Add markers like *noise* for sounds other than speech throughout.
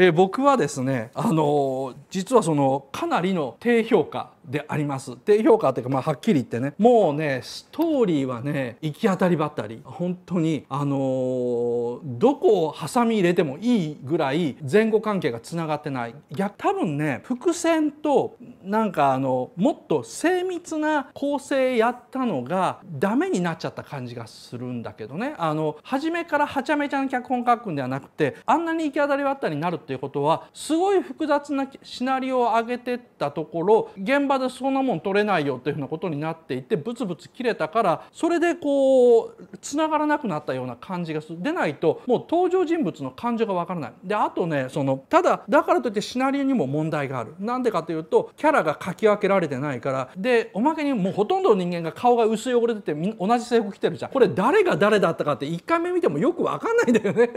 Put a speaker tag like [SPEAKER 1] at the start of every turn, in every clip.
[SPEAKER 1] えー、僕はですね、あのー、実はそのかなりの低評価であります低評価というか、まあ、はっきり言ってねもうねストーリーはね行き当たりばったり本当にあのー、どこをハサミ入れてもいいぐらい前後関係がつながってない逆多分ね伏線となんかあのもっと精密な構成やったのがダメになっちゃった感じがするんだけどねあの初めからはちゃめちゃな脚本書くんではなくてあんなに行き当たりばったりになるっていうことはすごい複雑なシナリオを上げてったところ現場までそんなもん取れないよというふうなことになっていてブツブツ切れたからそれでこうつながらなくなったような感じがするでないともう登場人物の感情がわからないであとねそのただだからといってシナリオにも問題があるなんでかというとキャラが書き分けられてないからでおまけにもうほとんどの人間が顔が薄い汚れてて同じ制服着てるじゃんこれ誰が誰だったかって1回目見てもよくわかんないんだよね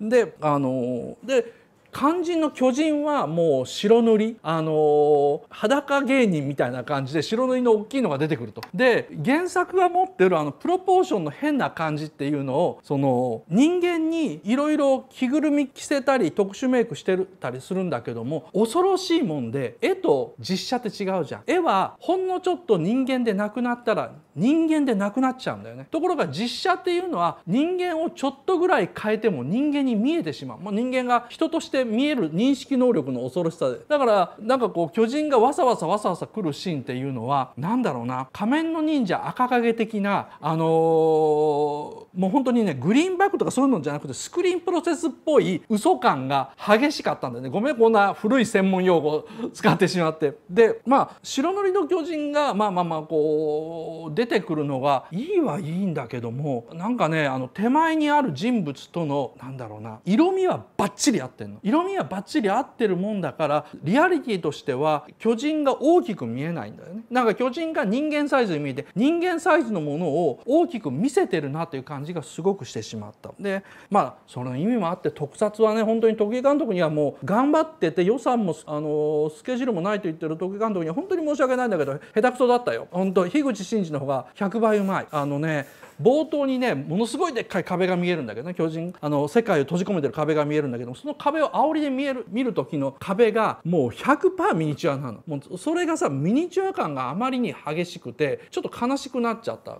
[SPEAKER 1] であので肝心の巨人はもう白塗りあのー、裸芸人みたいな感じで白塗りの大きいのが出てくると。で原作が持ってるあのプロポーションの変な感じっていうのをその人間にいろいろ着ぐるみ着せたり特殊メイクしてたりするんだけども恐ろしいもんで絵と実写って違うじゃん。絵はほんのちょっと人間でなくなったら人間でなくなっちゃうんだよね。ところが実写っていうのは人間をちょっとぐらい変えても人間に見えてしまう。もう人間が人として見える認識能力の恐ろしさでだからなんかこう巨人がわさわさわさわさ来るシーンっていうのは何だろうな仮面の忍者赤影的なあのー、もう本当にねグリーンバックとかそういうのじゃなくてスクリーンプロセスっぽい嘘感が激しかったんだよねごめんこんな古い専門用語を使ってしまってでまあ白塗りの巨人がまあまあまあこう出てくるのがいいはいいんだけどもなんかねあの手前にある人物とのなんだろうな色味はバッチリ合ってんの。色味はバッチリ合ってるもんだからリアリティとしては巨人が大きく見えないんだよねなんか巨人が人間サイズに見えて人間サイズのものを大きく見せてるなという感じがすごくしてしまったでまあその意味もあって特撮はね本当に時計監督にはもう頑張ってて予算もあのスケジュールもないと言ってる時計監督には本当に申し訳ないんだけど下手くそだったよ本当樋口真嗣の方が100倍うまいあのね冒頭にねものすごいでっかい壁が見えるんだけどね巨人あの世界を閉じ込めてる壁が見えるんだけどその壁を煽りで見える見る時の壁がもう100%ミニチュアなのもうそれがさミニチュア感があまりに激しくてちょっと悲しくなっちゃった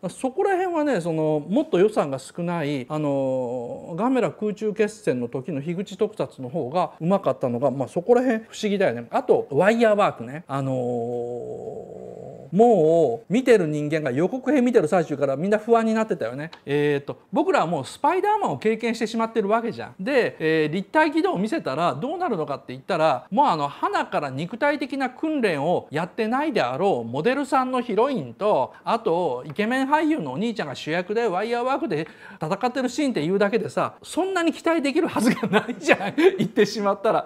[SPEAKER 1] あそこら辺はねそのもっと予算が少ないあのガメラ空中決戦の時の樋口特撮の方がうまかったのが、まあ、そこら辺不思議だよねあとワイヤーワークねあのーもう見てる人間が予告編見てる最中からみんな不安になってたよね。えーと、僕らはもうスパイダーマンを経験してしまってるわけじゃん。で、えー、立体軌道を見せたらどうなるのかって言ったらもうあの花から肉体的な訓練をやってないであろうモデルさんのヒロインとあとイケメン俳優のお兄ちゃんが主役でワイヤーワークで戦ってるシーンって言うだけでさそんなに期待できるはずがないじゃん *laughs* 言ってしまったら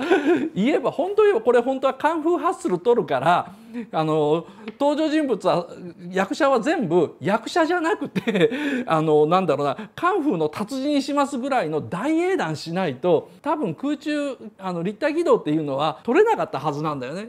[SPEAKER 1] 言えば本当よこれ本当はカンフーハッスル取るから *laughs* あの登場人物は役者は全部役者じゃなくて *laughs* あのなんだろうなカンフーの達人にしますぐらいの大英断しないと多分空中あの立体軌道っていうのは取れなかったはずなんだよね。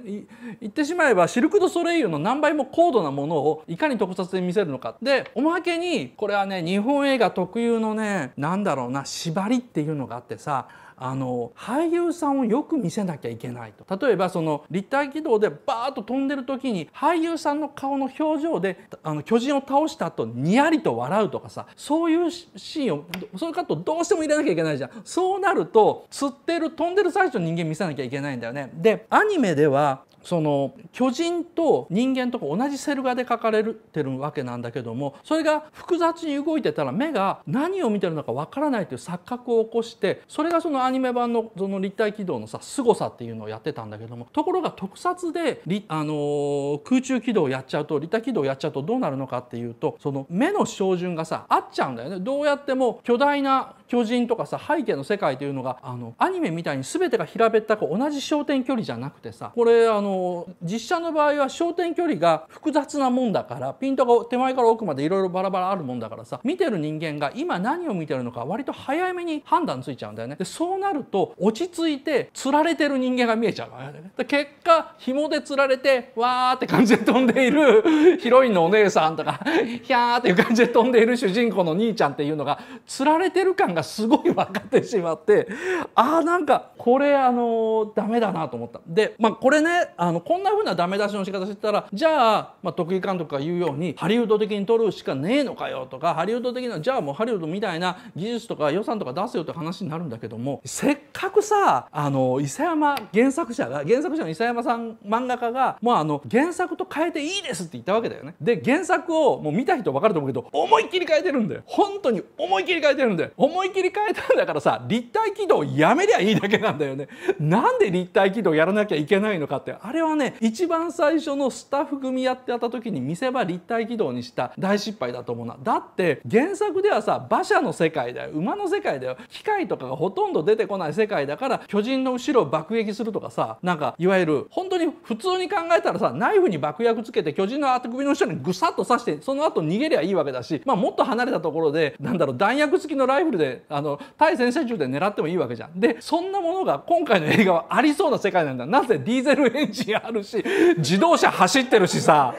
[SPEAKER 1] 言ってしまえばシルク・ド・ソレイユの何倍も高度なものをいかに特撮で見せるのか。でおまけにこれはね日本映画特有のね何だろうな縛りっていうのがあってさあの俳優さんをよく見せなきゃいけないと例えばその立体軌道でバーッと飛んでる時に俳優さんの顔の表情であの巨人を倒した後にやりと笑うとかさそういうシーンをそういうカットをどうしても入れなきゃいけないじゃんそうなると釣ってる飛んでる最初の人間見せなきゃいけないんだよね。でアニメではその巨人と人間とか同じセル画で描かれてるわけなんだけどもそれが複雑に動いてたら目が何を見てるのかわからないという錯覚を起こしてそれがそのアニメ版のその立体軌道のさ凄さっていうのをやってたんだけどもところが特撮で、あのー、空中軌道をやっちゃうと立体軌道をやっちゃうとどうなるのかっていうとその目の照準がさ合っちゃうんだよね。どうやっても巨大な巨人とかさ背景の世界というのがあのアニメみたいに全てが平べったく同じ焦点距離じゃなくてさこれあの実写の場合は焦点距離が複雑なもんだからピントが手前から奥までいろいろバラバラあるもんだからさ見てる人間が今何を見てるのか割と早めに判断ついちゃうんだよね。でそうなると落ち着いて釣られてる人間が見えちゃうわけね。で結果紐で釣られてわーって感じで飛んでいる *laughs* ヒロインのお姉さんとかひゃ *laughs* ーっていう感じで飛んでいる主人公の兄ちゃんっていうのが釣られてる感がすごい分かってしまってああんかこれあのダメだなと思ったで、まあ、これねあのこんなふうなダメ出しの仕方してたらじゃあ、まあ、徳井監督が言うようにハリウッド的に撮るしかねえのかよとかハリウッド的なじゃあもうハリウッドみたいな技術とか予算とか出すよって話になるんだけどもせっかくさあの伊佐山原作者が原作者の伊佐山さん漫画家がもうあの原作と変えていいですって言ったわけだよね。で原作をもう見た人分かると思うけど思いっきり変えてるんだよ。本当に思いっきり変えてるんだよ。思い思い切り変えたんだからさ立体軌道やめりゃいいだけなんだよね。なんで立体軌道やらなきゃいけないのかってあれはね一番最初のスタッフ組やってやった時に見せ場立体軌道にした大失敗だと思うな。だって原作ではさ馬車の世界だよ馬の世界だよ機械とかがほとんど出てこない世界だから巨人の後ろを爆撃するとかさなんかいわゆる本当に普通に考えたらさナイフに爆薬つけて巨人の首の後ろにぐさっと刺してその後逃げりゃいいわけだし、まあ、もっと離れたところでなんだろう弾薬付きのライフルであの対戦車中で狙ってもいいわけじゃん。でそんなものが今回の映画はありそうな世界なんだなぜディーゼルエンジンあるし自動車走ってるしさ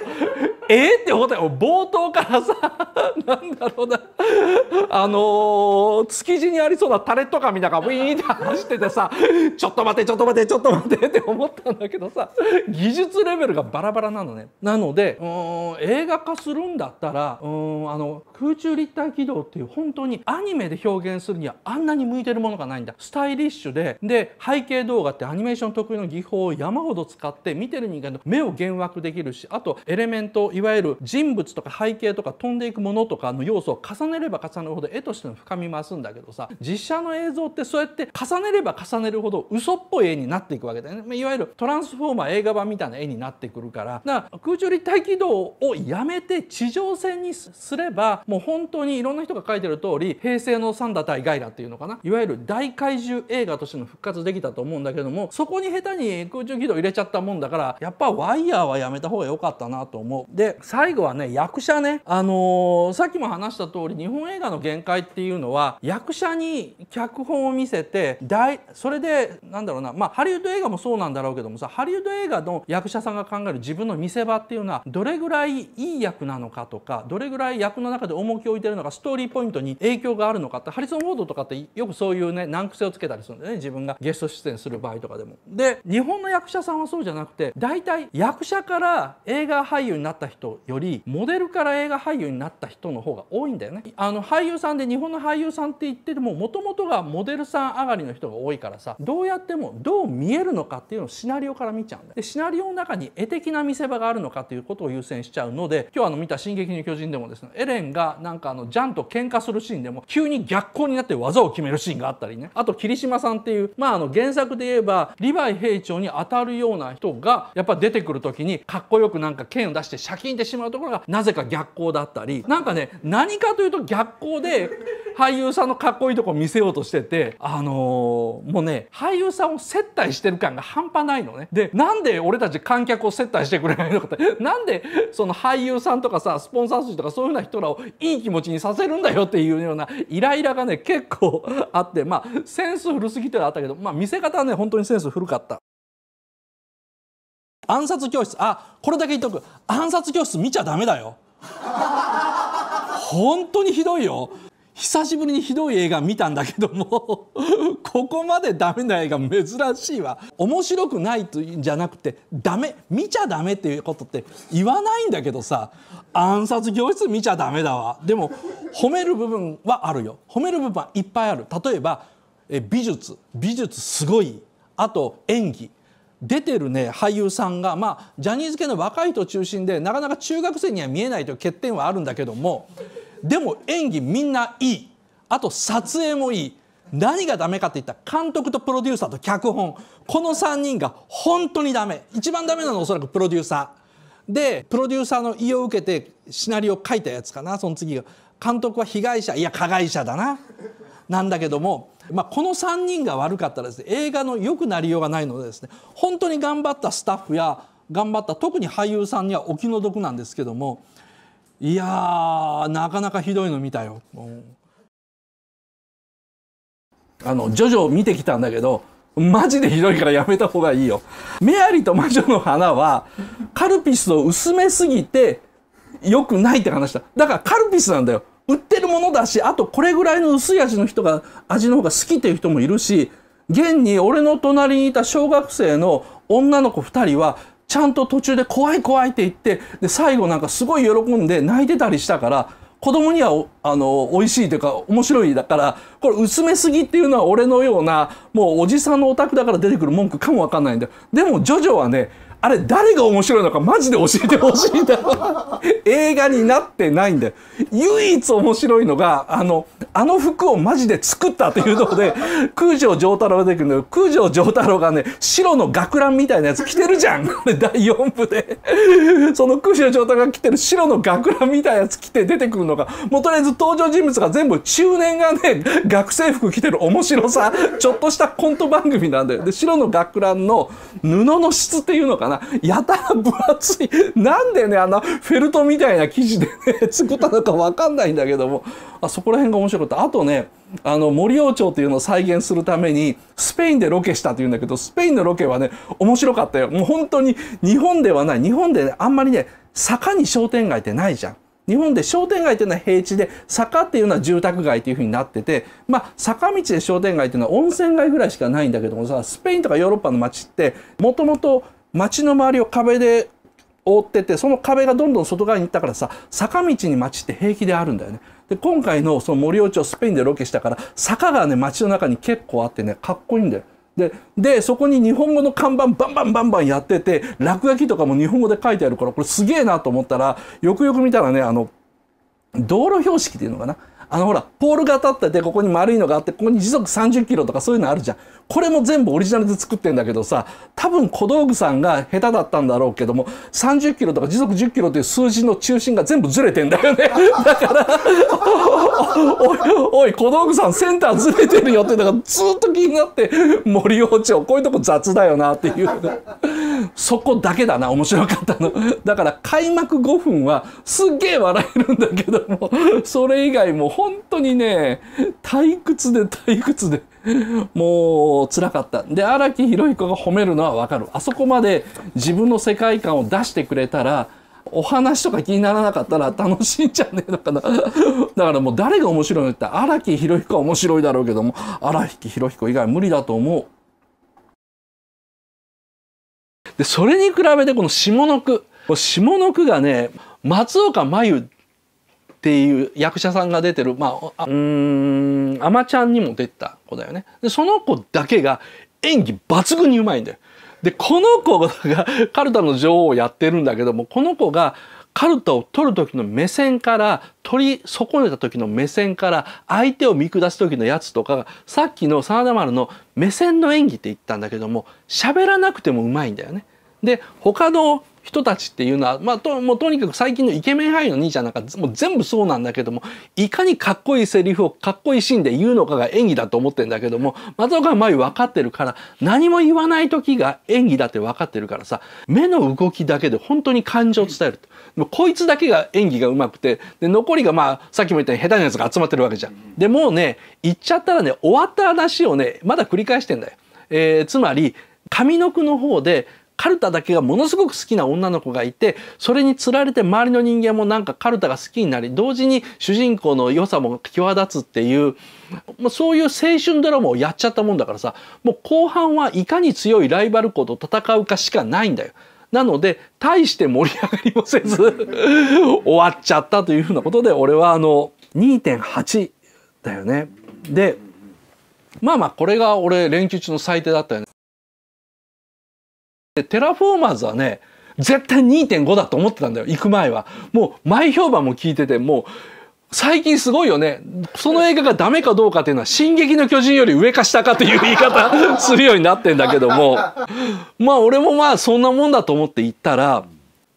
[SPEAKER 1] えって思ったよ冒頭からさ *laughs* なんだろうなあのー、築地にありそうなタレット紙なんかウィーンって走っててさちょっと待ってちょっと待ってちょっと待ってって思ったんだけどさ技術レベルがバラバラなのねなのでうん映画化するんだったらうんあの空中立体軌道っていう本当にアニメで表現するにはあんなに向いてるものがないんだスタイリッシュでで背景動画ってアニメーション得意の技法を山ほど使って見てる人間の目を幻惑できるしあとエレメントいわゆる人物とか背景とか飛んでいくものとかの要素を重ねれば重ねるほど絵としての深み増すんだけどさ実写の映像ってそうやって重ねれば重ねるほど嘘っぽい絵になっていくわけだよねいわゆるトランスフォーマー映画版みたいな絵になってくるからだから空中立体軌道をやめて地上戦にすればもう本当にいろんな人が書いてる通り平成のサンダ対ガイラっていうのかないわゆる大怪獣映画としての復活できたと思うんだけどもそこに下手に空中軌道入れちゃったもんだからやっぱワイヤーはやめた方が良かったなと思う。でで最後はね役者ねあのー、さっきも話した通り日本映画の限界っていうのは役者に脚本を見せて大それでなんだろうなまあハリウッド映画もそうなんだろうけどもさハリウッド映画の役者さんが考える自分の見せ場っていうのはどれぐらいいい役なのかとかどれぐらい役の中で重きを置いてるのかストーリーポイントに影響があるのかってハリソン・フォードとかってよくそういうね難癖をつけたりするんでね自分がゲスト出演する場合とかでも。で日本の役者さんはそうじゃなくて大体役者から映画俳優になった人よりモデルから映画俳優になった人の方が多いんだよねあの俳優さんで日本の俳優さんって言っててももともとがモデルさん上がりの人が多いからさどうやってもどう見えるのかっていうのをシナリオから見ちゃうんだよでシナリオの中に絵的な見せ場があるのかということを優先しちゃうので今日あの見た「進撃の巨人」でもですねエレンがなんかあのジャンと喧嘩するシーンでも急に逆光になって技を決めるシーンがあったりねあと霧島さんっていうまああの原作で言えばリヴァイ兵長に当たるような人がやっぱ出てくる時にかっこよくなんか剣を出してシャキきんしまうところがなぜか逆光だったりなんかね何かというと逆光で俳優さんのかっこいいとこ見せようとしててあのー、もうね俳優さんを接待してる感が半端ないのね。でなんで俺たち観客を接待してくれないのかってなんでその俳優さんとかさスポンサー筋とかそういうような人らをいい気持ちにさせるんだよっていうようなイライラがね結構あってまあセンス古すぎてはあったけどまあ見せ方はね本当にセンス古かった。暗殺教室あこれだけ言っとく暗殺教室見ちゃダメだよ本当にひどいよ久しぶりにひどい映画見たんだけどもここまでダメな映画珍しいわ面白くないとじゃなくてダメ見ちゃダメっていうことって言わないんだけどさ暗殺教室見ちゃダメだわでも褒める部分はあるよ褒める部分はいっぱいある例えばえ美術美術すごいあと演技出てるね俳優さんがまあジャニーズ系の若い人中心でなかなか中学生には見えないという欠点はあるんだけどもでも演技みんないいあと撮影もいい何がダメかっていったら監督とプロデューサーと脚本この3人が本当にダメ一番ダメなのはおそらくプロデューサーでプロデューサーの意を受けてシナリオ書いたやつかなその次が監督は被害者いや加害者だななんだけどもまあ、この3人が悪かったらですね映画の良くなりようがないのでですね本当に頑張ったスタッフや頑張った特に俳優さんにはお気の毒なんですけどもいやなかなかひどいの見たよ。あのジョジョ見てきたんだけどマジでひどいからやめた方がいいよ。メアリと魔女の花はカルピスを薄めすぎて良くないって話だ。だからカルピスなんだよ。売ってるものだし、あとこれぐらいの薄い味の人が、味の方が好きっていう人もいるし、現に俺の隣にいた小学生の女の子2人は、ちゃんと途中で怖い怖いって言って、で、最後なんかすごい喜んで泣いてたりしたから、子供にはあの美味しいというか面白いだからこれ薄めすぎっていうのは俺のようなもうおじさんのお宅だから出てくる文句かもわかんないんだよでもジョジョはねあれ誰が面白いのかマジで教えてほしいんだ映画になってないんだよ唯一面白いのがあのあの服をマジで作ったっていうとこで空城城太郎が出てくるんだけど空城城太郎がね白の学ランみたいなやつ着てるじゃんこれ第4部でその空城城太郎が着てる白の学ランみたいなやつ着て出てくるのがもうとりあえず登場人物が全部中年がね学生服着てる面白さちょっとしたコント番組なんだよで白の学ランの布の質っていうのかなな、やたら分厚い、なんでね、あの、フェルトみたいな生地でね、作ったのかわかんないんだけども、あそこら辺が面白かった。あとね、あの、森王朝っていうのを再現するために、スペインでロケしたっていうんだけど、スペインのロケはね、面白かったよ。もう本当に、日本ではない。日本でね、あんまりね、坂に商店街ってないじゃん。日本で商店街っていうのは平地で、坂っていうのは住宅街っていうふうになってて、まあ、坂道で商店街っていうのは温泉街ぐらいしかないんだけどもさ、スペインとかヨーロッパの街って、もともと街の周りを壁で覆ってて、その壁がどんどん外側に行ったからさ、坂道に街って平気であるんだよね。で、今回のその森尾町スペインでロケしたから、坂がね、街の中に結構あってね、かっこいいんだよ。で、で、そこに日本語の看板バンバンバンバンやってて、落書きとかも日本語で書いてあるから、これすげえなと思ったら、よくよく見たらね、あの、道路標識っていうのかな。あのほら、ポールが立ってて、ここに丸いのがあって、ここに時速30キロとかそういうのあるじゃん。これも全部オリジナルで作ってんだけどさ多分小道具さんが下手だったんだろうけども30キロとか時速10キロという数字の中心が全部ずれてんだよね *laughs* だからおいおい小道具さんセンターずれてるよってだからずっと気になって森王朝こういうとこ雑だよなっていう、そこだけだな面白かったのだから開幕5分はすっげえ笑えるんだけどもそれ以外も本当にね退屈で退屈で。もう辛かった。で、荒木博彦が褒めるのはわかる。あそこまで自分の世界観を出してくれたら、お話とか気にならなかったら楽しいんじゃねえのかな。*laughs* だからもう誰が面白いのって荒木博彦は面白いだろうけども、荒木博彦以外無理だと思う。で、それに比べてこの下の句。下の句がね、松岡真優っていう役者さんが出てるまあうんあまちゃんにも出た子だよねでその子だけが演技抜群にうまいんだよでこの子が *laughs* カルタの女王をやってるんだけどもこの子がカルタを取る時の目線から取り損ねた時の目線から相手を見下す時のやつとかさっきの真田丸の目線の演技って言ったんだけども喋らなくてもうまいんだよね。で他の人たちっていうのは、まあ、ともうとにかく最近のイケメン俳優の兄ちゃんなんかもう全部そうなんだけどもいかにかっこいいセリフをかっこいいシーンで言うのかが演技だと思ってんだけども松岡真優分かってるから何も言わない時が演技だって分かってるからさ目の動きだけで本当に感情を伝えるもこいつだけが演技がうまくてで残りがまあさっきも言ったように下手なやつが集まってるわけじゃん。でもうね言っちゃったらね終わった話をねまだ繰り返してんだよ。えー、つまり上の句の方でカルタだけがものすごく好きな女の子がいてそれにつられて周りの人間もなんかカルタが好きになり同時に主人公の良さも際立つっていうそういう青春ドラマをやっちゃったもんだからさもう後半はいかに強いライバル校と戦うかしかないんだよ。なので大して盛り上がりもせず *laughs* 終わっちゃったというふうなことで俺はあの2.8だよね。でまあまあこれが俺連休中の最低だったよね。テラフォーマーズはね、絶対2.5だと思ってたんだよ、行く前は。もう前評判も聞いてて、もう、最近すごいよね。その映画がダメかどうかっていうのは、進撃の巨人より上か下かっていう言い方 *laughs* するようになってんだけども、まあ俺もまあそんなもんだと思って行ったら、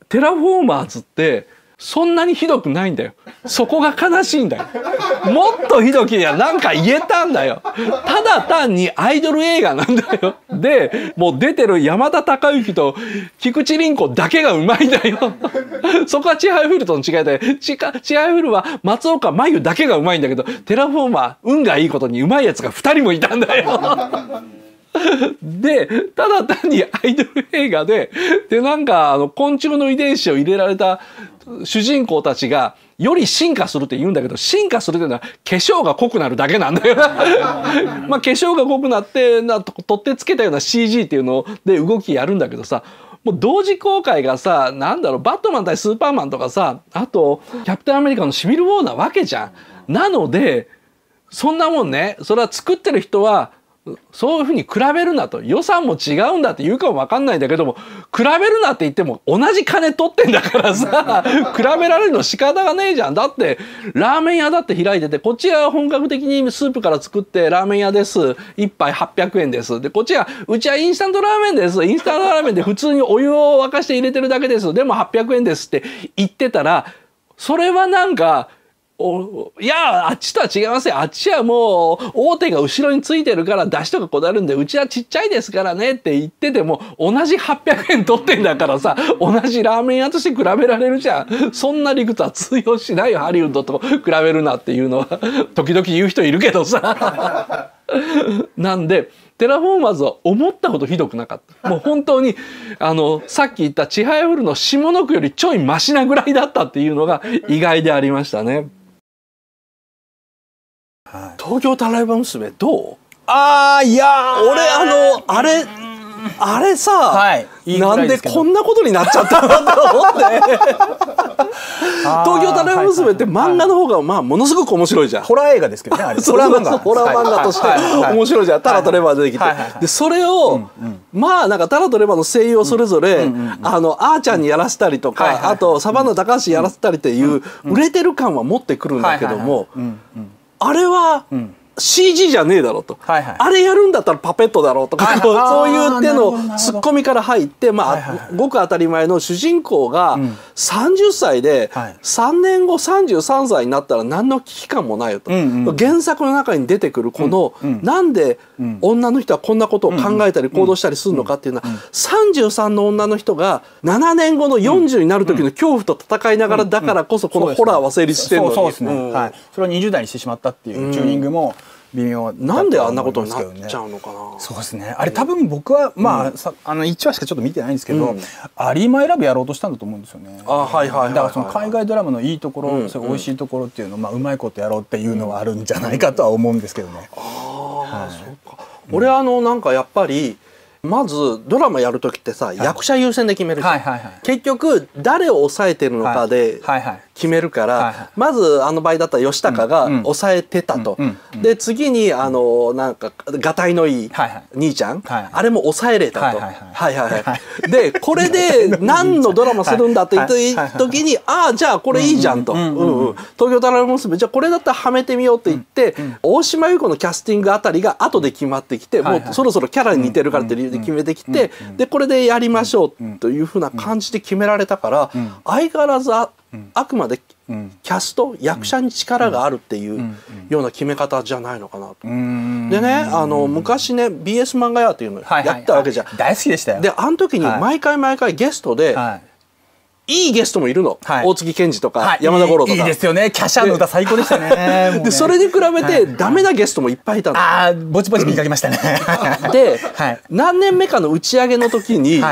[SPEAKER 1] テラフォーマーズって、そんなにひどくないんだよ。そこが悲しいんだよ。もっとひどきにはなんか言えたんだよ。ただ単にアイドル映画なんだよ。で、もう出てる山田孝之と菊池凛子だけがうまいんだよ。*laughs* そこはチハイフルとの違いで、チチハイフルは松岡真優だけがうまいんだけど、テラフォーマー、運がいいことにうまいやつが2人もいたんだよ。で、ただ単にアイドル映画で、で、なんか、あの、昆虫の遺伝子を入れられた主人公たちが、より進化するって言うんだけど進化するっていうのは化粧が濃くなるだけなんだよ *laughs* まあ化粧が濃くなってな取ってつけたような CG っていうので動きやるんだけどさもう同時公開がさなんだろうバットマン対スーパーマンとかさあとキャプテンアメリカのシビル・ウォーなわけじゃん。なのでそんなもんねそれは作ってる人はそういうふうに比べるなと予算も違うんだって言うかも分かんないんだけども比べるなって言っても同じ金取ってんだからさ *laughs* 比べられるの仕方がねえじゃんだってラーメン屋だって開いててこっちは本格的にスープから作ってラーメン屋です1杯800円ですでこっちはうちはインスタントラーメンですインスタントラーメンで普通にお湯を沸かして入れてるだけですでも800円ですって言ってたらそれはなんかおいやあっちとは違いますよあっちはもう大手が後ろについてるから出汁とかこだわるんでうちはちっちゃいですからねって言ってても同じ800円取ってんだからさ同じラーメン屋として比べられるじゃんそんな理屈は通用しないよハリウッドと比べるなっていうのは *laughs* 時々言う人いるけどさ *laughs* なんでテラフォーマーズは思ったほどひどくなかった。もう本当に、あの、さっき言ったちはやふるの下の句よりちょいマシなぐらいだったっていうのが意外でありましたね。東京タライバ娘どうああいや俺あのあれあれさ、はい、いなんでこんなことになっちゃったのと思って *laughs* 東京タライバ娘って漫画の方がまあものすごく面白いじゃん、はい、ホラー映画ですけどねあれ *laughs* ホラー漫画ホラー漫画として面白いじゃん、タラとレバー出てきて、でそれを、うんうん、まあなんかタラとレバーの声優をそれぞれ、うんうんうんあのあーちゃんにやらせたりとか、はいはい、あとサバンナ高橋やらせたりっていう、売れてる感は持ってくるんだけども、うんうんあれは、うん、CG じゃねえだろと、はいはい、あれやるんだったらパペットだろうとか、はいはい、そういう手のツッコミから入ってまあ、はいはいはい、ごく当たり前の主人公が30歳で、3年後33歳になったら何の危機感もないよと、うんうん、原作の中に出てくるこの、うんうん、なんで女の人はこんなことを考えたり行動したりするのかっていうのは、33の女の人が7年後の40になる時の恐怖と戦いながらだからこそこのホラーは成立してるのに。それは20代にしてしまったっていうチューニングも、うん微妙なんであんなことになっちゃうのかなそうですねあれ多分僕はまあ,、あの1話しかちょっと見てないんですけど、アリーマイラブやろうとしたんだと思うんですよねあはいはいだからその海外ドラマのいいところ、うん、それ美味しいところっていうのを、まあ、うまいことやろうっていうのはあるんじゃないかとは思うんですけどね、ああ、そうか俺あのなんかやっぱりまずドラマやる時ってさ、はい、役者優先で決めるじゃん、はいはいはい、結局誰を抑えてるのかで決めるから、はいはい、まずあの場合だったら吉高が抑えてたと、うんうん、で次にあのなんかがたいのいい兄ちゃん、はいはい、あれも抑えれたと、はいはいはいでこれで何のドラマするんだって言った時に、ああじゃあこれいいじゃんと、うんうん東京タラ娘じゃあこれだったらはめてみようって言って、うんうん、大島優子のキャスティングあたりが後で決まってきて、もうそろそろキャラに似てるからって理由で決めてきて、でこれでやりましょうというふうな感じで決められたから、相変わらずああくまでキャスト役者に力があるっていうような決め方じゃないのかなと。でねあの昔ね BS 漫画屋っていうのやったわけじゃん。大好きでしたよであの時に毎回毎回ゲストで、はいいいゲストもいるの、はい、大月健二とか、山田五郎とかいいですよねキャシャの歌最高でしたね *laughs* で、それに比べてダメなゲストもいっぱいいたの、ああぼちぼち見かけましたね *laughs* で、はい、何年目かの打ち上げの時に、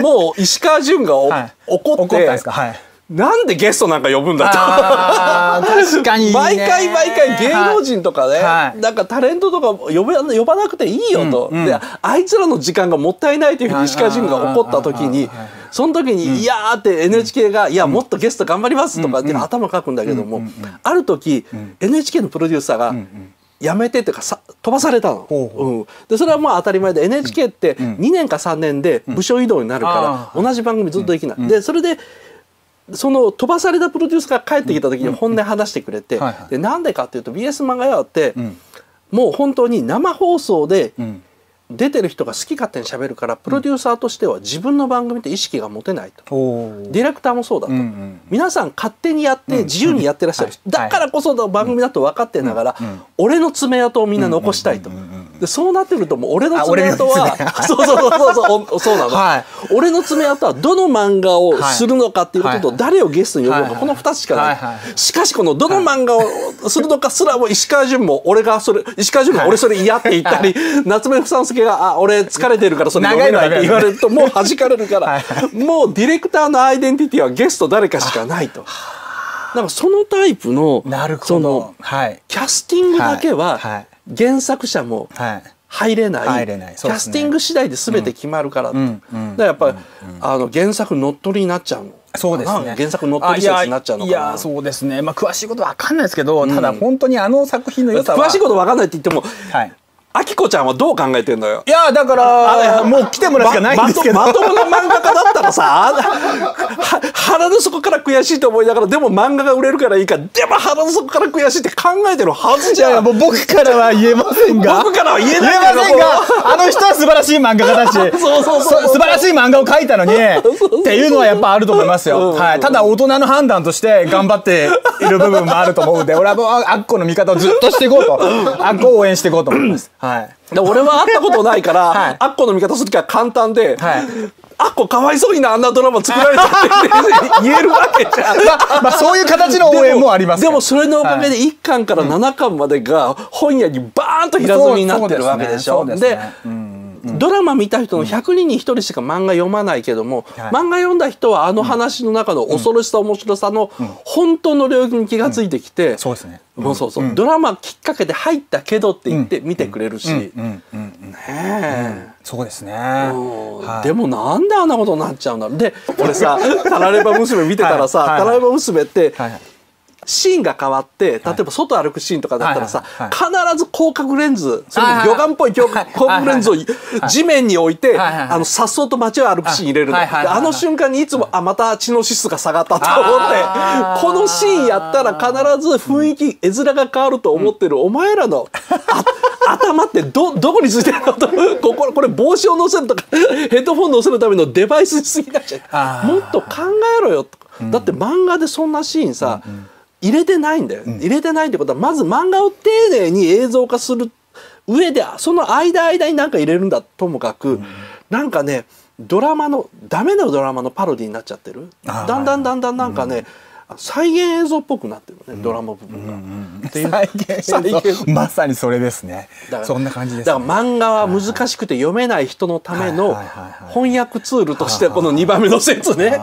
[SPEAKER 1] もう石川潤がお、怒って怒ったはいなんでゲストなんか呼ぶんだと確かに、*laughs* 毎回毎回芸能人とかね、はい、なんかタレントとか呼ば呼ばなくていいよと、うんうん、であいつらの時間がもったいないというふうに石川純が怒った時にその時に「いや」って NHK が「いやもっとゲスト頑張ります」とかって頭書くんだけどもある時 NHK のプロデューサーがやめてっていうかさ飛ばされたの。うん、でそれはまあ当たり前で NHK って2年か3年で部署移動になるから同じ番組ずっとできない。でそれでその飛ばされたプロデューサーが帰ってきた時に本音話してくれて、でなんでかっていうと BS 漫画やって、もう本当に生放送で、出てる人が好き勝手にしゃべるからプロデューサーとしては自分の番組って意識が持てないと、ディレクターもそうだと、うんうん、皆さん勝手にやって自由にやってらっしゃる、うんうん、だからこそ番組だと分かってながら、俺の爪痕をみんな残したいと。でそうなってくるともう俺の爪痕は、そうそうそうそうそう *laughs* なの、俺の爪痕はどの漫画をするのかっていうことと誰をゲストに呼ぶのか、はい、この2つしかない、はい、しかしこのどの漫画をするのかすらも石川潤も俺がそれ石川潤も俺それ嫌って言ったり、夏目房助が「あ俺疲れてるからそれ読めない」って言われるともう弾かれるからもうディレクターのアイデンティティはゲスト誰かしかないと。なんかそのタイプのその、はい、キャスティングだけは、はいはい原作者も入れない,、入れない、ね、キャスティング次第で全て決まるからって、うんうん、だからやっぱり、あの原作乗っ取りになっちゃうの。そうですね。原作乗っ取りやになっちゃうのかいやそうですね。まあ詳しいことわかんないですけど、ただ本当にあの作品の良さは、詳しいことわかんないって言っても、はい、あきこちゃんはどう考えてんのよいやだからもう来てもらうしかないんですけどまともな漫画家だったらさ *laughs* 腹の底から悔しいと思いながらでも漫画が売れるからいいかでも腹の底から悔しいって考えてるはずじゃんいやもう僕からは言えませんが僕からは言えない言えませんがあの人は素晴らしい漫画家だし *laughs* そうそうそう素晴らしい漫画を描いたのに *laughs* っていうのはやっぱあると思いますよ、はい、ただ大人の判断として頑張っている部分もあると思うんで俺はもうあっこの味方をずっとしていこうとあっこを応援していこうと思います、はいはい、で俺は会ったことないから、*laughs* はい、アッコの味方する時は簡単で、はい、アッコかわいそうになあんなドラマ作られたって *laughs* 言えるわけじゃん、まあ、まあ、そういう形の応援もありますでもそれのおかげで1巻から7巻までが本屋にバーンと平積みになってるわけでしょ、で、ねねうん、ドラマ見た人の100人に1人しか漫画読まないけども、はい、漫画読んだ人はあの話の中の恐ろしさ、面白さの本当の領域に気が付いてきて、そうですねもうそうそう、ドラマきっかけで入ったけどって言って見てくれるし、ねそうですね、でもなんであんなことになっちゃうんだで俺さ「タラレバ娘」見てたらさ、タラレバ娘って、はいはいシーンが変わって、例えば外歩くシーンとかだったらさ、必ず広角レンズ、それも魚眼っぽい広角レンズを地面に置いて、あの、さっそうと街を歩くシーン入れるの。あの瞬間にいつも、あ、また血の指数が下がったと思って、このシーンやったら必ず雰囲気、絵面が変わると思ってる、お前らの、*laughs* 頭ってど、どこについてるのと、*laughs* ここ、これ帽子を乗せるとか、*laughs* ヘッドホン乗せるためのデバイスにぎなっちゃう。もっと考えろよ。だって漫画でそんなシーンさ、うんうん入れてないんだよ、うん、入れてないってことはまず漫画を丁寧に映像化する上でその間間に何か入れるんだともかく、うん、なんかねドラマのダメなドラマのパロディになっちゃってるだんだんだんだんなんかね、うん、再現映像っぽくなってるね、うん、ドラマ部分が。うん
[SPEAKER 2] うん、再現ま
[SPEAKER 1] さにそれですね。だからそんな感じ、ね、だから漫画は難しくて読めない人のための翻訳ツールとしてこの2番目の説ね。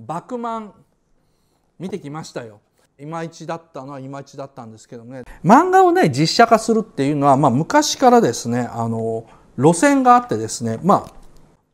[SPEAKER 1] バクマン見てきましたよ。いまいちだったのはいまいちだったんですけどね漫画をね実写化するっていうのは、まあ、昔からですねあの路線があってですねまあ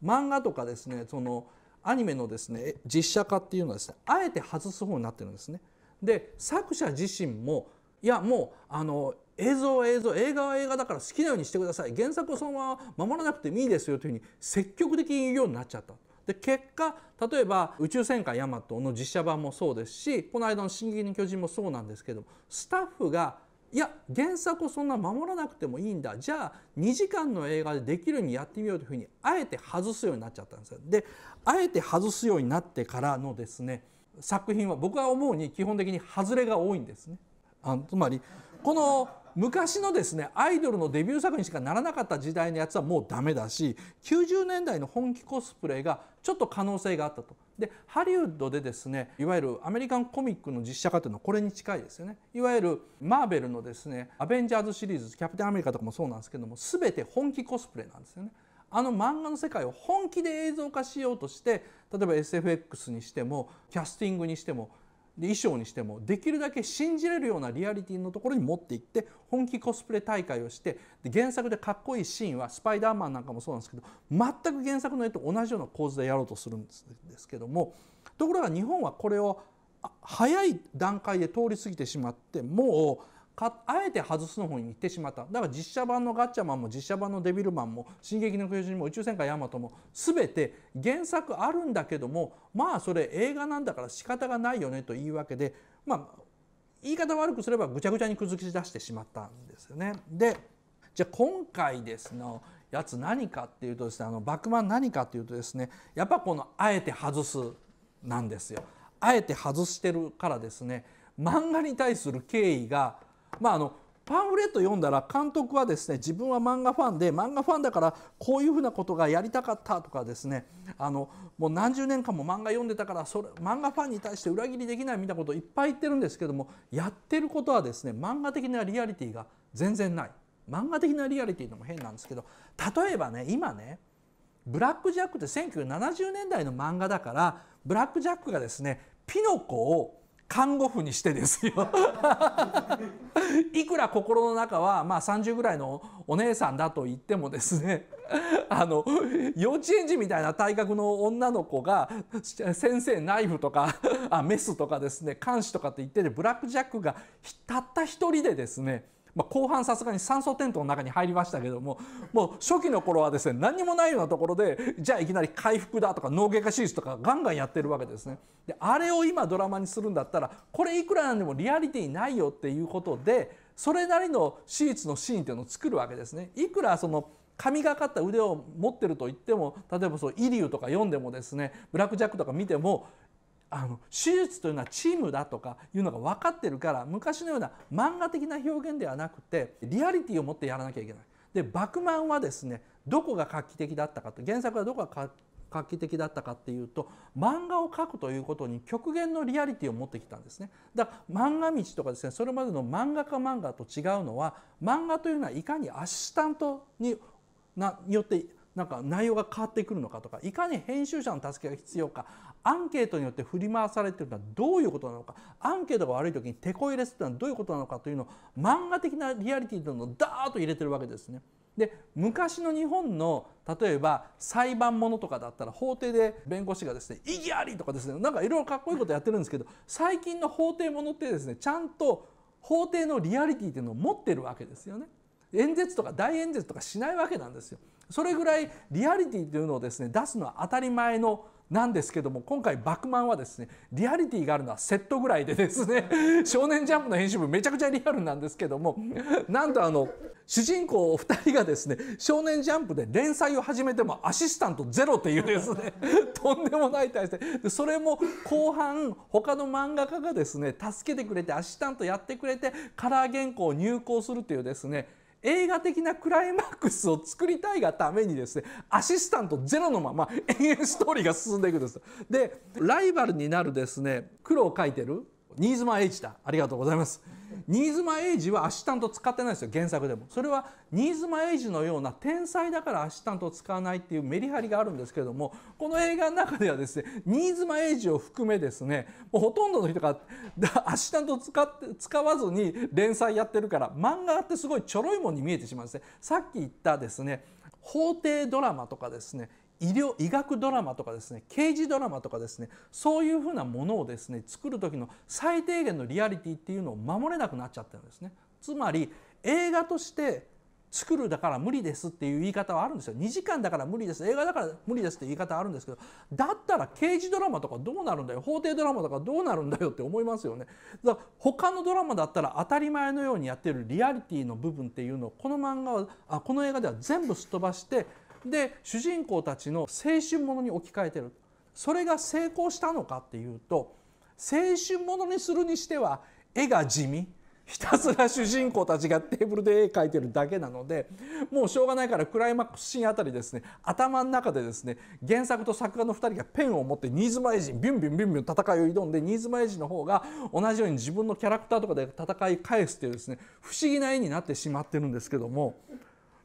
[SPEAKER 1] 漫画とかですねそのアニメのですね実写化っていうのはですねあえて外す方になってるんですね。で作者自身もいやもうあの映像は映像映画は映画だから好きなようにしてください原作をそのまま守らなくてもいいですよというふうに積極的に言うようになっちゃった。で結果例えば「宇宙戦艦ヤマト」の実写版もそうですしこの間の「進撃の巨人」もそうなんですけどスタッフがいや原作をそんな守らなくてもいいんだじゃあ2時間の映画でできるようにやってみようというふうにあえて外すようになっちゃったんですよ。であえて外すようになってからのですね作品は僕は思うに基本的に外れが多いんですね。あのつまりこの昔のですねアイドルのデビュー作にしかならなかった時代のやつはもうダメだし90年代の本気コスプレがちょっと可能性があったと。でハリウッドでですねいわゆるアメリカンコミックの実写化というのはこれに近いですよねいわゆるマーベルのですねアベンジャーズシリーズキャプテンアメリカとかもそうなんですけども全て本気コスプレなんですよね。あの漫画の世界を本気で映像化しようとして例えば SFX にしてもキャスティングにしても衣装にしてもできるだけ信じれるようなリアリティのところに持っていって本気コスプレ大会をしてで原作でかっこいいシーンはスパイダーマンなんかもそうなんですけど全く原作の絵と同じような構図でやろうとするんですけどもところが日本はこれを早い段階で通り過ぎてしまってもうかあえて外すの方に行ってしまっただから実写版のガッチャマンも実写版のデビルマンも「進撃の巨人」も「宇宙戦艦ヤマト」も全て原作あるんだけどもまあそれ映画なんだから仕方がないよねというわけでまあ言い方悪くすればぐちゃぐちゃにくずき出してしまったんですよね。でじゃあ今回ですのやつ何かっていうとですねあのバックマン何かっていうとですねやっぱこのあえて外すなんですよ。あえて外してるからですね漫画に対する敬意がまああのパンフレット読んだら監督はですね自分は漫画ファンで漫画ファンだからこういうふうなことがやりたかったとかですねあのもう何十年間も漫画読んでたからそれ漫画ファンに対して裏切りできないみたいなことをいっぱい言ってるんですけどもやってることはですね漫画的なリアリティが全然ない漫画的なリアリティのも変なんですけど例えばね今ねブラック・ジャックって1970年代の漫画だからブラック・ジャックがですねピノコを看護婦にしてですよ *laughs* いくら心の中はまあ30ぐらいのお姉さんだと言ってもですね *laughs* あの幼稚園児みたいな体格の女の子が先生ナイフとかあメスとかですね監視とかって言っててブラック・ジャックがたった一人でですねまあ、後半さすがに酸素テントの中に入りましたけどももう初期の頃はですね何にもないようなところでじゃあいきなり回復だとか脳外科手術とかガンガンやってるわけですね。であれを今ドラマにするんだったらこれいくらなんでもリアリティないよっていうことでそれなりの手術のシーンっていうのを作るわけですね。いくらその神がかった腕を持ってると言っても例えばそうイリューとか読んでもですねブラック・ジャックとか見てもあの手術というのはチームだとかいうのが分かってるから昔のような漫画的な表現ではなくてリアリティを持ってやらなきゃいけない。で「バクマン」はですねどこが画期的だったかと原作はどこが画期的だったかっていうと漫画を描くということに極限のリアリティを持ってきたんですねだから漫画道とかですねそれまでの漫画家漫画と違うのは漫画というのはいかにアシスタントになよってなんか内容が変わってくるのかとかいかに編集者の助けが必要かアンケートによって振り回されてるのはどういうことなのかアンケートが悪い時にテこ入れするのはどういうことなのかというのを漫画的なリアリティというのをダーッと入れてるわけですね。で昔の日本の例えば裁判ものとかだったら法廷で弁護士がですね「異議あり!」とかですねなんかいろいろかっこいいことやってるんですけど最近の法廷ものってですねちゃんと法廷のリアリティというのを持ってるわけですよね。演説とか大演説とかしないわけなんですよ。それぐらいリアリティというのをですね出すのは当たり前のなんですけども今回「バックマン」はですねリアリティがあるのはセットぐらいでですね「*laughs* 少年ジャンプ」の編集部めちゃくちゃリアルなんですけどもなんとあの主人公お二人がですね「少年ジャンプ」で連載を始めてもアシスタントゼロっていうですね *laughs* とんでもない体制でそれも後半他の漫画家がですね助けてくれてアシスタントやってくれてカラー原稿を入稿するというですね映画的なクライマックスを作りたいがためにですねアシスタントゼロのまま延 *laughs* 々ストーリーが進んでいくんです。でライバルになるですね苦労を書いてる新妻栄一だありがとうございます。新妻英治はアシスタント使ってないですよ原作でもそれは新妻英治のような天才だからアシスタント使わないっていうメリハリがあるんですけれどもこの映画の中ではですね新妻英治を含めですねもうほとんどの人がアシスタント使って使わずに連載やってるから漫画ってすごいちょろいもんに見えてしまうんですねさっき言ったですね法廷ドラマとかですね医療医学ドラマとかですね刑事ドラマとかですねそういうふうなものをですね作る時の最低限のリアリティっていうのを守れなくなっちゃってるんですね。つまり映画として作るだから無理ですっていう言い方はあるんですよ2時間だから無理です映画だから無理ですって言い方あるんですけどだったら刑事ドラマとかどうなるんだよ法廷ドラマとかどうなるんだよって思いますよねだから他のドラマだったら当たり前のようにやってるリアリティの部分っていうのをこの漫画はあこの映画では全部すっ飛ばしてで主人公たちの青春ものに置き換えてるそれが成功したのかっていうと青春ものにするにしては絵が地味ひたすら主人公たちがテーブルで絵描いてるだけなのでもうしょうがないからクライマックスシーンあたりですね頭の中でですね原作と作画の2人がペンを持って新妻絵人ビュンビュンビュンビュン戦いを挑んで新妻絵人の方が同じように自分のキャラクターとかで戦い返すっていうですね不思議な絵になってしまってるんですけども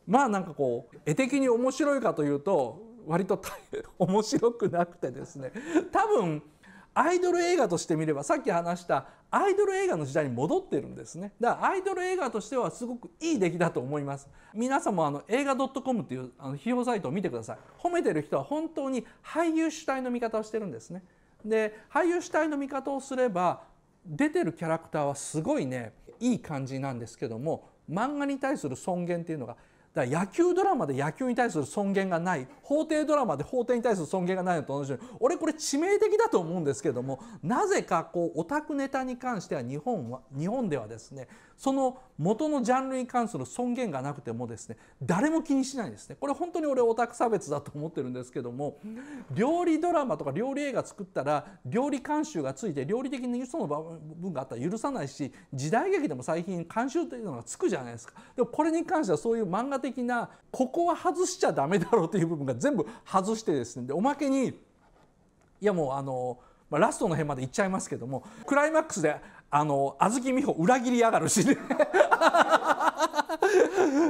[SPEAKER 1] まあなんかこう絵的に面白いかというと割と *laughs* 面白くなくてですね多分アイドル映画として見ればさっき話したアイドル映画の時代に戻ってるんですねだからアイドル映画としてはすごくいい出来だと思います皆さんもあの映画 .com っていうあの費用サイトを見てください褒めてる人は本当に俳優主体の見方をしてるんですねで俳優主体の見方をすれば出てるキャラクターはすごいねいい感じなんですけども漫画に対する尊厳っていうのがだから野球ドラマで野球に対する尊厳がない法廷ドラマで法廷に対する尊厳がないのと同じように俺これ致命的だと思うんですけどもなぜかこうオタクネタに関しては日本は日本ではですねその元のジャンルに関する尊厳がなくてもですね誰も気にしないですねこれ本当に俺オタク差別だと思ってるんですけども料理ドラマとか料理映画作ったら料理監修がついて料理的にその分があったら許さないし時代劇でも最近監修というのがつくじゃないですかでもこれに関してはそういう漫画的なここは外しちゃダメだろうという部分が全部外してですねでおまけにいやもうあのまあ、ラストの辺まで行っちゃいますけどもクライマックスであの小豆美穂裏切りやがるし、ね、*laughs*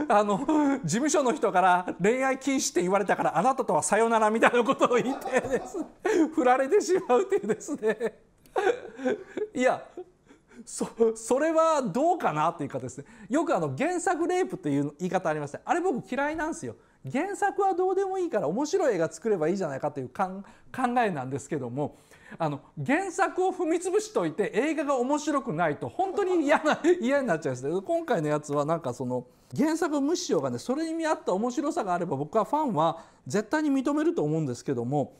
[SPEAKER 1] あの事務所の人から恋愛禁止って言われたからあなたとはさよならみたいなことを言ってです振られてしまうっていうですねいやそそれはどうかなっていうかですねよくあの原作レイプっていう言い方ありましてあれ僕嫌いなんですよ原作はどうでもいいから面白い映画作ればいいじゃないかという考えなんですけどもあの原作を踏み潰しといて映画が面白くないと本当に嫌な *laughs* 嫌になっちゃうんですど今回のやつはなんかその原作無視しがねそれに見合った面白さがあれば僕はファンは絶対に認めると思うんですけども、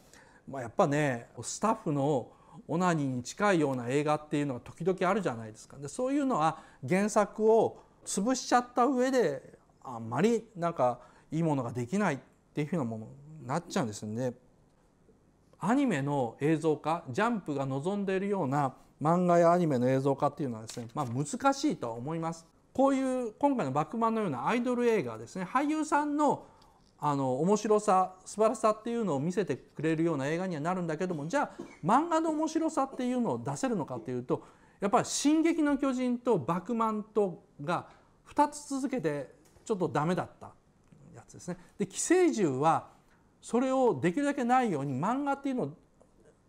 [SPEAKER 1] まあ、やっぱねスタッフのオナニーに近いような映画っていうのが時々あるじゃないですか。でそういうのは原作を潰しちゃった上であんまりなんかいいものができないっていうふうなものになっちゃうんですよね。アニメの映像化ジャンプが望んでいるような漫画やアニメの映像化っていうのはですね、まあ、難しいとは思います。こういう今回の「バックマン」のようなアイドル映画ですね俳優さんのあの面白さ素晴らしさっていうのを見せてくれるような映画にはなるんだけどもじゃあ漫画の面白さっていうのを出せるのかっていうとやっぱり「進撃の巨人」と「バクマン」とが2つ続けてちょっとダメだったやつですね。で寄生獣はそれをできるだけないように漫画っていうのを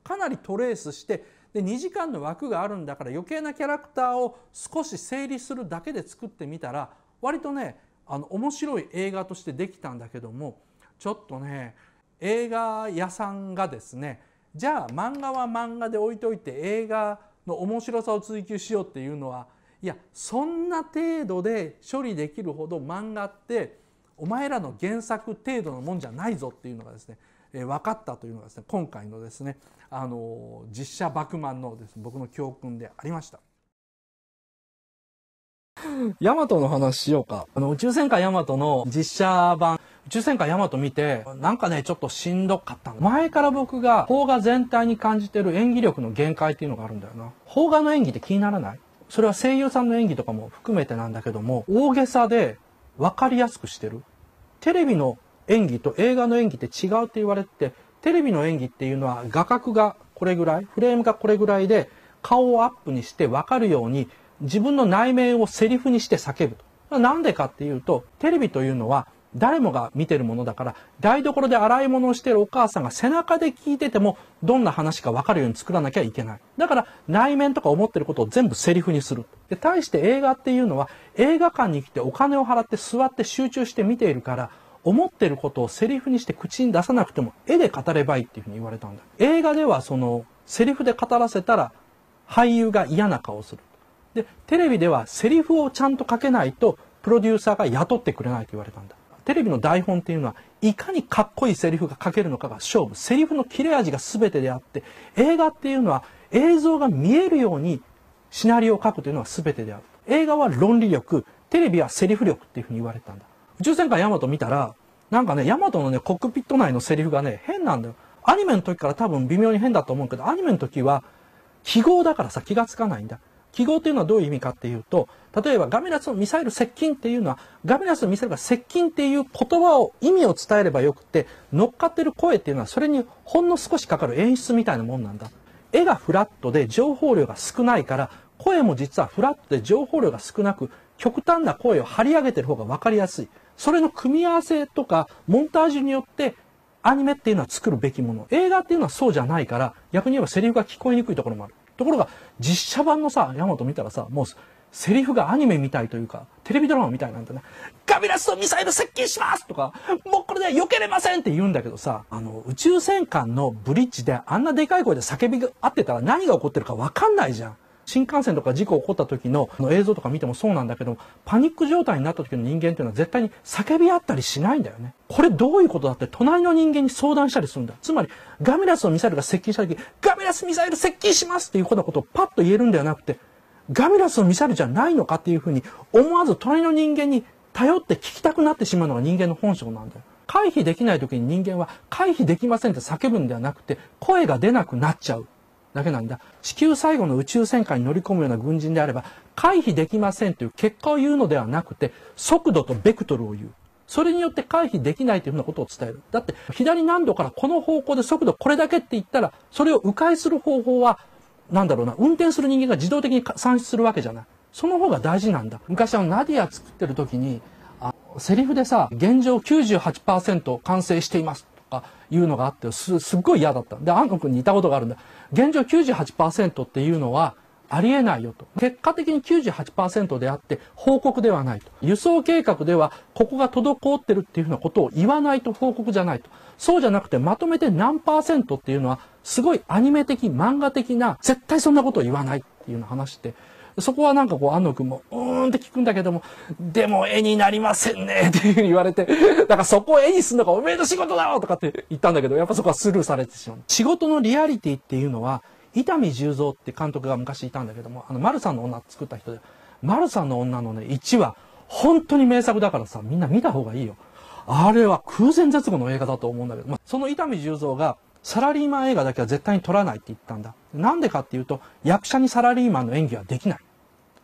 [SPEAKER 1] かなりトレースしてで2時間の枠があるんだから余計なキャラクターを少し整理するだけで作ってみたら割とねあの面白い映画としてできたんだけどもちょっとね映画屋さんがですねじゃあ漫画は漫画で置いといて映画の面白さを追求しようっていうのはいやそんな程度で処理できるほど漫画ってお前らの原作程度のもんじゃないぞっていうのがですね、え分かったというのがですね今回のですね、あの実写バクマンのです、ね、僕の教訓でありました。ヤマトの話しようか。あの、宇宙戦艦ヤマトの実写版、宇宙戦艦ヤマト見て、なんかね、ちょっとしんどかった前から僕が、邦画全体に感じてる演技力の限界っていうのがあるんだよな。邦画の演技って気にならないそれは声優さんの演技とかも含めてなんだけども、大げさで、分かりやすくしてる。テレビの演技と映画の演技って違うって言われて、テレビの演技っていうのは画角がこれぐらい、フレームがこれぐらいで顔をアップにして分かるように自分の内面をセリフにして叫ぶと。なんでかっていうと、テレビというのは誰もが見てるものだから台所で洗い物をしてるお母さんが背中で聞いててもどんな話か分かるように作らなきゃいけないだから内面とか思ってることを全部セリフにするで対して映画っていうのは映画館に来てお金を払って座って集中して見ているから思ってることをセリフにして口に出さなくても絵で語ればいいっていうふうに言われたんだ映画ではそのセリフで語らせたら俳優が嫌な顔をするでテレビではセリフをちゃんと書けないとプロデューサーが雇ってくれないと言われたんだテレビの台本っていうのはいかにかっこいいセリフが書けるのかが勝負セリフの切れ味が全てであって映画っていうのは映像が見えるようにシナリオを書くというのは全てである映画は論理力テレビはセリフ力っていうふうに言われたんだ宇宙戦艦ヤマト見たらなんかねヤマトのねコックピット内のセリフがね変なんだよアニメの時から多分微妙に変だと思うけどアニメの時は記号だからさ気がつかないんだ記号というのはどういう意味かっていうと、例えばガメラスミサイル接近っていうのは、ガメラスミサイルが接近っていう言葉を、意味を伝えればよくて、乗っかってる声っていうのは、それにほんの少しかかる演出みたいなもんなんだ。絵がフラットで情報量が少ないから、声も実はフラットで情報量が少なく、極端な声を張り上げてる方が分かりやすい。それの組み合わせとか、モンタージュによって、アニメっていうのは作るべきもの。映画っていうのはそうじゃないから、逆に言えばセリフが聞こえにくいところもある。ところが、実写版のさ、ヤマト見たらさ、もう、セリフがアニメみたいというか、テレビドラマみたいなんだね。ガビラスとミサイル接近しますとか、もうこれで避けれませんって言うんだけどさ、あの、宇宙戦艦のブリッジであんなでかい声で叫びが合ってたら何が起こってるかわかんないじゃん。新幹線とか事故起こった時の映像とか見てもそうなんだけどパニック状態になった時の人間っていうのは絶対に叫び合ったりしないんだよね。これどういうことだって隣の人間に相談したりするんだ。つまり、ガミラスのミサイルが接近した時、ガミラスミサイル接近しますっていうようなことをパッと言えるんではなくて、ガミラスのミサイルじゃないのかっていうふうに思わず隣の人間に頼って聞きたくなってしまうのが人間の本性なんだよ。回避できない時に人間は回避できませんって叫ぶんではなくて声が出なくなっちゃう。だけなんだ。地球最後の宇宙戦艦に乗り込むような軍人であれば、回避できませんという結果を言うのではなくて、速度とベクトルを言う。それによって回避できないというふうなことを伝える。だって、左難度からこの方向で速度これだけって言ったら、それを迂回する方法は、なんだろうな、運転する人間が自動的に算出するわけじゃない。その方が大事なんだ。昔あの、ナディア作ってる時に、あセリフでさ、現状98%完成しています。かいうのがあってす、すっごい嫌だった。で、安野君にいたことがあるんだ。現状98%っていうのは、ありえないよと。結果的に98%であって報告ではないと。輸送計画ではここが滞ってるっていうふうなことを言わないと報告じゃないと。そうじゃなくてまとめて何パーセントっていうのはすごいアニメ的、漫画的な絶対そんなことを言わないっていうの話してそこはなんかこう、安野くんも、うーんって聞くんだけども、でも絵になりませんね、*laughs* っていうふうに言われて、だからそこを絵にすんのがおめえの仕事だろとかって言ったんだけど、やっぱそこはスルーされてしまう。仕事のリアリティっていうのは、伊丹十三って監督が昔いたんだけども、あの、丸さんの女作った人で、丸さんの女のね、1話、本当に名作だからさ、みんな見た方がいいよ。あれは空前絶後の映画だと思うんだけど、まあ、その伊丹十三が、サラリーマン映画だけは絶対に撮らないって言ったんだ。なんでかっていうと、役者にサラリーマンの演技はできない。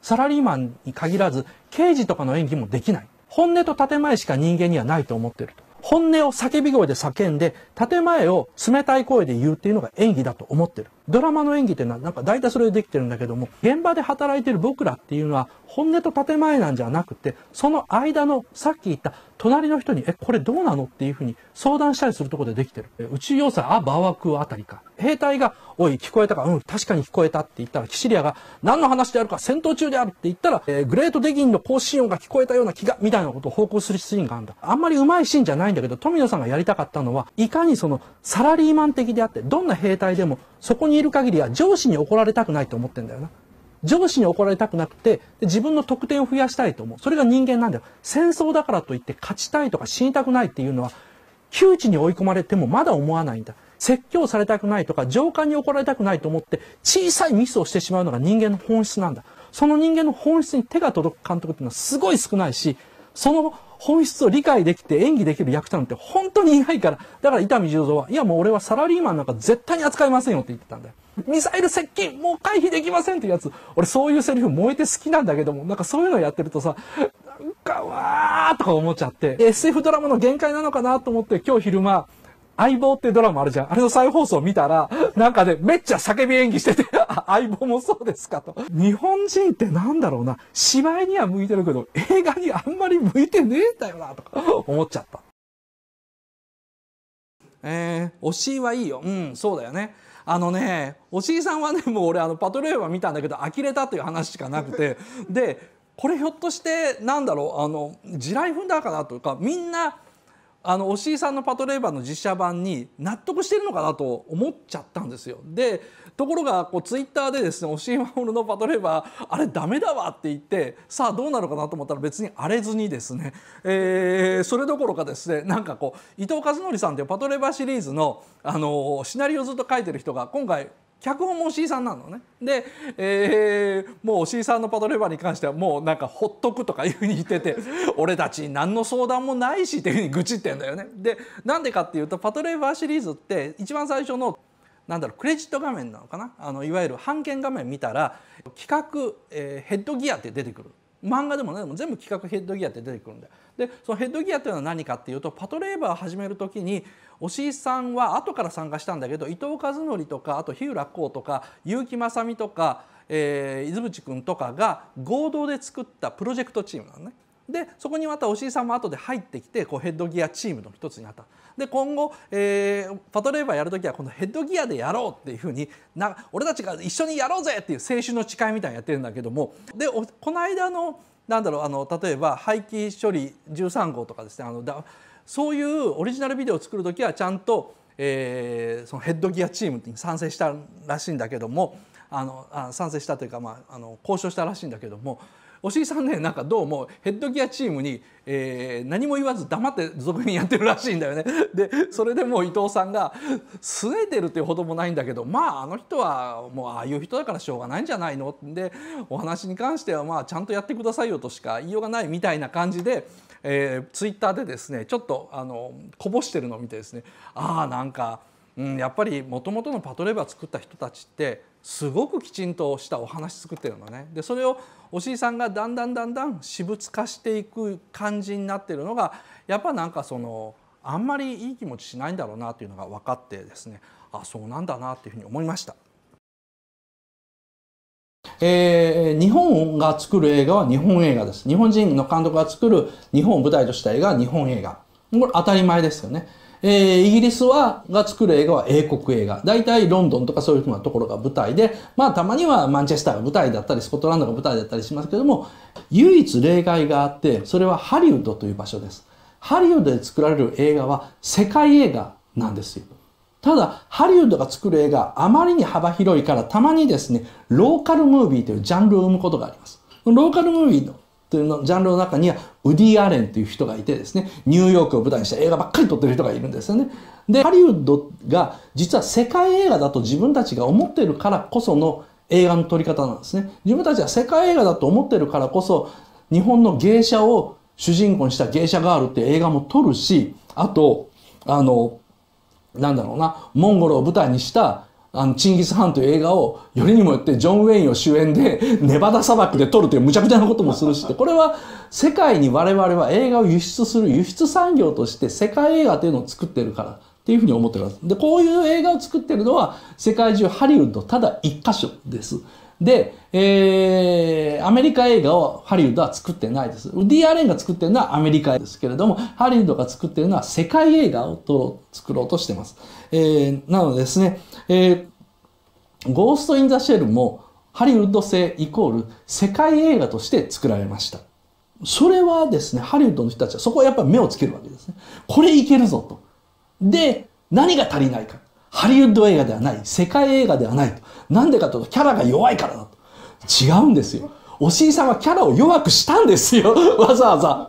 [SPEAKER 1] サラリーマンに限らず、刑事とかの演技もできない。本音と建前しか人間にはないと思ってると。本音を叫び声で叫んで、建前を冷たい声で言うっていうのが演技だと思ってる。ドラマの演技ってのはなんか大体それでできてるんだけども、現場で働いてる僕らっていうのは本音と建前なんじゃなくて、その間のさっき言った隣の人に、え、これどうなのっていうふうに相談したりするとこでできてる。宇宙要塞、あ、バワクあたりか。兵隊が、おい、聞こえたか、うん、確かに聞こえたって言ったら、キシリアが、何の話であるか、戦闘中であるって言ったら、えー、グレートデギンの更新音が聞こえたような気が、みたいなことを報告するシーンがあるんだ。あんまり上手いシーンじゃないんだけど、富野さんがやりたかったのは、いかにその、サラリーマン的であって、どんな兵隊でも、そこにいる限りは上司に怒られたくないと思ってんだよな。上司に怒られたくなくて、自分の得点を増やしたいと思う。それが人間なんだよ。戦争だからといって勝ちたいとか死にたくないっていうのは、窮地に追い込まれてもまだ思わないんだ。説教されたくないとか、上官に怒られたくないと思って、小さいミスをしてしまうのが人間の本質なんだ。その人間の本質に手が届く監督っていうのはすごい少ないし、その本質を理解できて演技できる役者なんて本当にいないから、だから伊丹十三は、いやもう俺はサラリーマンなんか絶対に扱いませんよって言ってたんだよ。ミサイル接近もう回避できませんっていうやつ。俺そういうセリフ燃えて好きなんだけども、なんかそういうのやってるとさ、なんかわーとか思っちゃって、SF ドラマの限界なのかなと思って今日昼間、相棒ってドラマあるじゃん。あれの再放送見たら、なんかね、めっちゃ叫び演技してて、*laughs* 相棒もそうですかと。日本人ってなんだろうな、芝居には向いてるけど、映画にあんまり向いてねえんだよな、とか思っちゃった。えー、推しいはいいよ。うん、そうだよね。あのねおじいさんはねもう俺あのパトレーバー見たんだけど呆れたという話しかなくてでこれひょっとしてなんだろうあの地雷踏んだかなとかみんなあのおしいさんのパトレーバーの実写版に納得してるのかなと思っちゃったんですよ。でところがこうツイッターでですね押井守のパトレーバーあれダメだわって言ってさあどうなのかなと思ったら別に荒れずにですね、えー、それどころかですねなんかこう伊藤和則さんていうパトレーバーシリーズの、あのシナリオずっと書いてる人が今回脚本も押井さんなのねで、えー、もう押井さんのパトレーバーに関してはもうなんかほっとくとかいうふうに言ってて *laughs* 俺たち何の相談もないしっていうふうに愚痴ってんだよね。でなんでかっていうとパトレーバーシリーズって一番最初の「なんだろうクレジット画面なのかなあのいわゆる版権画面見たら企画、えー、ヘッドギアって出てくる漫画でもね全部企画ヘッドギアって出てくるんだよでそのヘッドギアっていうのは何かっていうとパトレーバーを始める時に押井さんは後から参加したんだけど伊藤和則とかあと日浦光とか結城正美とか、えー、伊豆淵君とかが合同で作ったプロジェクトチームなのね。でそこにまた押井さんも後で入ってきてこうヘッドギアチームの一つになったで今後、えー、パトレーバーやる時はこのヘッドギアでやろうっていうふうにな俺たちが一緒にやろうぜっていう青春の誓いみたいなやってるんだけどもでこの間のなんだろうあの例えば廃棄処理13号とかですねあのだそういうオリジナルビデオを作る時はちゃんと、えー、そのヘッドギアチームに賛成したらしいんだけどもあのあ賛成したというか、まあ、あの交渉したらしいんだけども押井さんねなんかどうもヘッドギアチームに、えー、何も言わず黙って続編やってるらしいんだよね。*laughs* でそれでもう伊藤さんが拗ねてるっていうほどもないんだけどまああの人はもうああいう人だからしょうがないんじゃないのでお話に関してはまあちゃんとやってくださいよとしか言いようがないみたいな感じで。えー、ツイッターでですねちょっとあのこぼしてるのを見てですねああなんか、うん、やっぱりもともとのパトレーバー作った人たちってすごくきちんとしたお話作ってるのねでそれを押井さんがだんだんだんだん私物化していく感じになってるのがやっぱなんかそのあんまりいい気持ちしないんだろうなというのが分かってですねあそうなんだなというふうに思いました。えー、日本が作る映画は日本映画です。日本人の監督が作る日本を舞台とした映画は日本映画。これ当たり前ですよね。えー、イギリスは、が作る映画は英国映画。大体ロンドンとかそういうふうなところが舞台で、まあたまにはマンチェスターが舞台だったり、スコットランドが舞台だったりしますけども、唯一例外があって、それはハリウッドという場所です。ハリウッドで作られる映画は世界映画なんですよ。ただ、ハリウッドが作る映画、あまりに幅広いから、たまにですね、ローカルムービーというジャンルを生むことがあります。ローカルムービーのというのジャンルの中にはウディ・アレンという人がいてですねニューヨークを舞台にした映画ばっかり撮ってる人がいるんですよね。でハリウッドが実は世界映画だと自分たちが思ってるからこその映画の撮り方なんですね。自分たちは世界映画だと思ってるからこそ日本の芸者を主人公にした芸者ガールっていう映画も撮るしあとあのなんだろうなモンゴルを舞台にしたあの、チンギス・ハンという映画を、よりにもよってジョン・ウェインを主演で、*laughs* ネバダ砂漠で撮るという無茶苦茶なこともするし、*laughs* これは世界に我々は映画を輸出する輸出産業として世界映画というのを作ってるからっていうふうに思ってます。で、こういう映画を作ってるのは世界中ハリウッドただ一箇所です。で、えー、アメリカ映画をハリウッドは作ってないです。ディ・アレンが作ってるのはアメリカですけれども、ハリウッドが作ってるのは世界映画を作ろうとしてます。えー、なのでですね、えー、ゴースト・イン・ザ・シェルもハリウッド製イコール世界映画として作られました。それはですね、ハリウッドの人たちはそこはやっぱり目をつけるわけですね。これいけるぞと。で、何が足りないか。ハリウッド映画ではない。世界映画ではないと。なんでかというと、キャラが弱いからだと。違うんですよ。おしいさんはキャラを弱くしたんですよ。*laughs* わざわざ。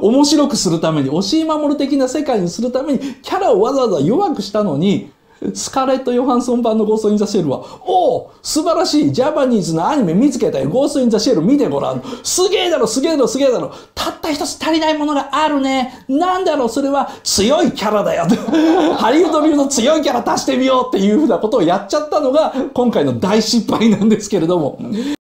[SPEAKER 1] 面白くするために、おしい守る的な世界にするために、キャラをわざわざ弱くしたのに、スカーレット・ヨハンソン版のゴースト・イン・ザ・シェルは、おお素晴らしいジャパニーズのアニメ見つけたよゴースト・イン・ザ・シェル見てごらんすげえだろすげえだろすげえだろたった一つ足りないものがあるねなんだろうそれは強いキャラだよ *laughs* ハリウッド流の強いキャラ足してみようっていうふうなことをやっちゃったのが今回の大失敗なんですけれども。